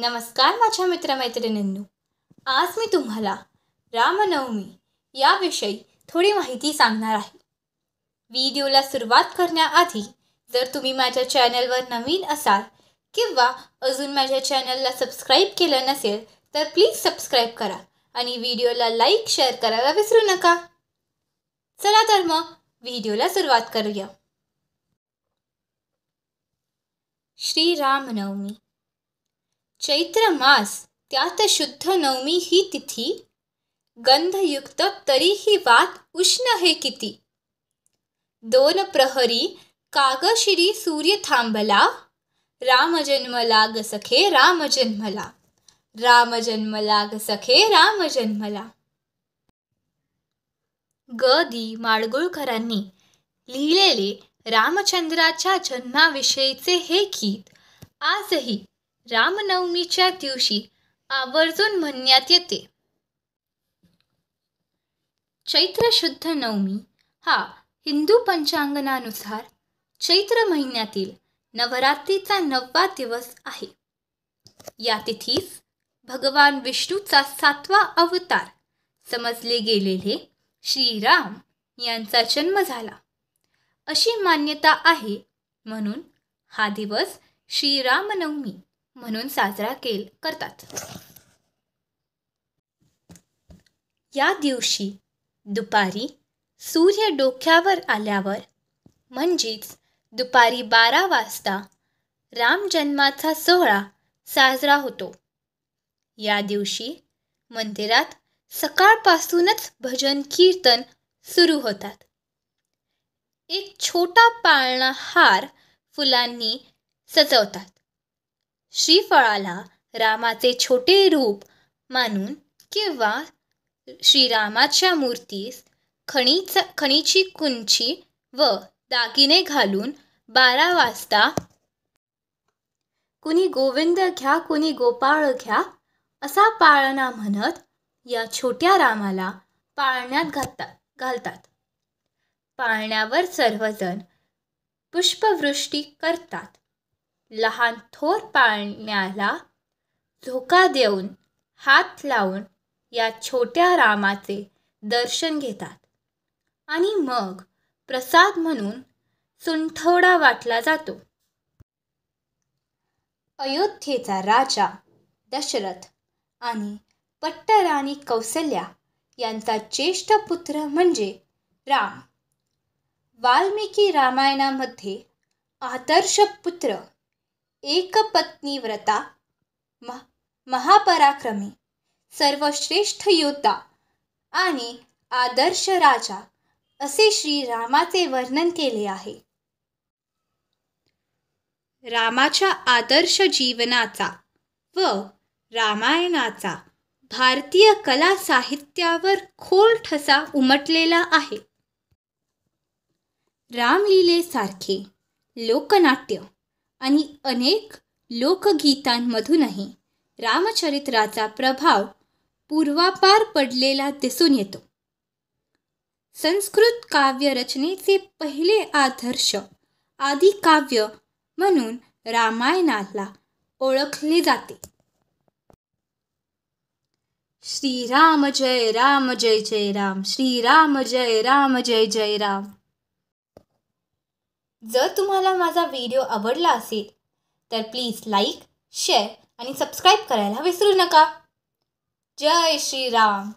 नमस्कार माझ्या मित्रमैत्रिणींनो आज मी तुम्हाला रामनवमी याविषयी थोडी माहिती सांगणार आहे व्हिडिओला सुरुवात करण्याआधी जर तुम्ही माझ्या चॅनलवर नवीन असाल किंवा अजून माझ्या चॅनलला सबस्क्राईब केलं नसेल तर प्लीज सबस्क्राईब करा आणि व्हिडिओला लाईक शेअर करायला विसरू नका चला तर मग व्हिडिओला सुरुवात करूया श्री रामनवमी चैत्र मास त्यात शुद्ध नवमी ही तिथी गंधयुक्त तरीही वात उष्ण हे किती दोन प्रहरी कागशिरी सूर्य थांबला रामजन्म लाग सखे रामजन्मला रामजन्म लाग सखे रामजन्मला ग दी माडगुळकरांनी लिहिलेले रामचंद्राच्या जन्माविषयीचे हे गीत आजही रामनवमीच्या दिवशी आवर्जून म्हणण्यात येते चैत्र शुद्ध नवमी हा हिंदू पंचांगणानुसार चैत्र महिन्यातील नवरात्रीचा नववा दिवस आहे या तिथीस भगवान विष्णूचा सातवा अवतार समजले गेलेले श्रीराम यांचा जन्म झाला अशी मान्यता आहे म्हणून हा दिवस श्रीरामनवमी म्हणून साजरा केल करतात या दिवशी दुपारी सूर्य डोक्यावर आल्यावर म्हणजेच दुपारी बारा वाजता जन्माचा सोहळा साजरा होतो या दिवशी मंदिरात सकाळपासूनच भजन कीर्तन सुरू होतात एक छोटा पाळणा हार फुलांनी सजवतात श्रीफळाला रामाचे छोटे रूप मानून किंवा श्रीरामाच्या मूर्तीस खणीच खणीची कुंची व दागिने घालून बारा वाजता कुणी गोविंद घ्या कुणी गोपाळ घ्या असा पाळणा म्हणत या छोट्या रामाला पाळण्यात घालतात घालतात पाळण्यावर सर्वजण पुष्पवृष्टी करतात लहान थोर पाळण्याला झोका देऊन हात लावून या छोट्या रामाचे दर्शन घेतात आणि मग प्रसाद म्हणून सुंठवडा वाटला जातो अयोध्येचा राजा दशरथ आणि पट्टराणी कौसल्या यांचा ज्येष्ठ पुत्र म्हणजे राम वाल्मिकी रामायणामध्ये आदर्श पुत्र एकपत्नीव्रता महा महापराक्रमी सर्वश्रेष्ठ योद्धा आणि आदर्श राजा असे श्रीरामाचे वर्णन केले आहे रामाच्या आदर्श जीवनाचा व रामायणाचा भारतीय कला साहित्यावर खोल ठसा उमटलेला आहे रामलीलेसारखे लोकनाट्य आणि अनेक लोकगीतांमधूनही रामचरित्राचा प्रभाव पूर्वापार पडलेला दिसून येतो संस्कृत रचनेचे पहिले आदर्श काव्य म्हणून रामायणाला ओळखले जाते श्रीराम जय राम जय जय राम श्रीराम जय राम जय जय राम जर तुम्हाला माझा व्हिडिओ आवडला असेल तर प्लीज लाईक शेअर आणि सबस्क्राईब करायला विसरू नका जय श्रीराम